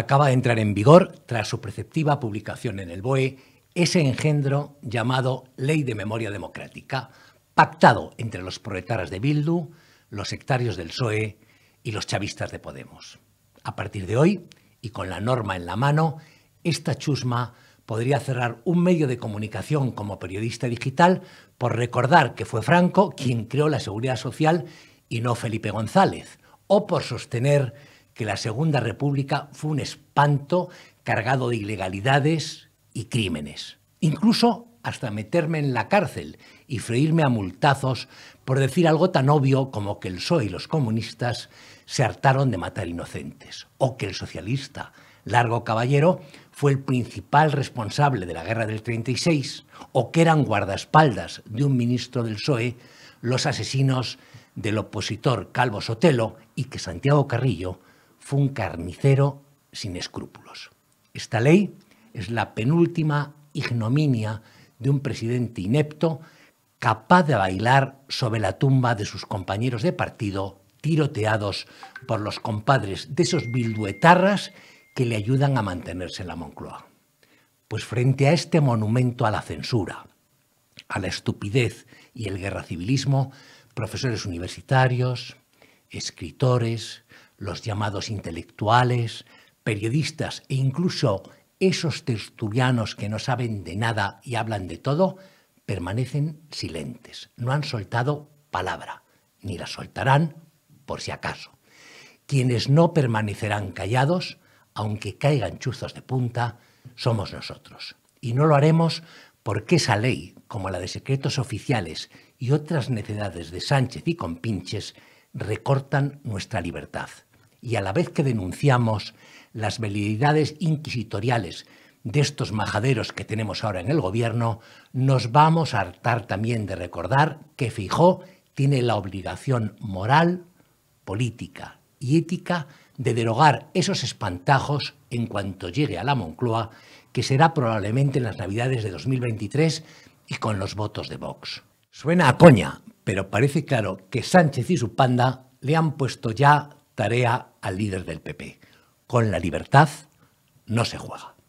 acaba de entrar en vigor, tras su preceptiva publicación en el BOE, ese engendro llamado Ley de Memoria Democrática, pactado entre los proletaras de Bildu, los sectarios del PSOE y los chavistas de Podemos. A partir de hoy, y con la norma en la mano, esta chusma podría cerrar un medio de comunicación como periodista digital por recordar que fue Franco quien creó la seguridad social y no Felipe González, o por sostener que la Segunda República fue un espanto cargado de ilegalidades y crímenes. Incluso hasta meterme en la cárcel y freírme a multazos por decir algo tan obvio como que el PSOE y los comunistas se hartaron de matar inocentes, o que el socialista Largo Caballero fue el principal responsable de la guerra del 36, o que eran guardaespaldas de un ministro del PSOE los asesinos del opositor Calvo Sotelo y que Santiago Carrillo fue un carnicero sin escrúpulos. Esta ley es la penúltima ignominia de un presidente inepto capaz de bailar sobre la tumba de sus compañeros de partido tiroteados por los compadres de esos bilduetarras que le ayudan a mantenerse en la Moncloa. Pues frente a este monumento a la censura, a la estupidez y el guerra civilismo, profesores universitarios, escritores, los llamados intelectuales, periodistas e incluso esos tertulianos que no saben de nada y hablan de todo, permanecen silentes, no han soltado palabra, ni la soltarán por si acaso. Quienes no permanecerán callados, aunque caigan chuzos de punta, somos nosotros. Y no lo haremos porque esa ley, como la de secretos oficiales y otras necedades de Sánchez y compinches, recortan nuestra libertad y a la vez que denunciamos las veleidades inquisitoriales de estos majaderos que tenemos ahora en el gobierno, nos vamos a hartar también de recordar que Fijó tiene la obligación moral, política y ética de derogar esos espantajos en cuanto llegue a la Moncloa, que será probablemente en las Navidades de 2023 y con los votos de Vox. Suena a coña, pero parece claro que Sánchez y su panda le han puesto ya tarea al líder del PP. Con la libertad no se juega.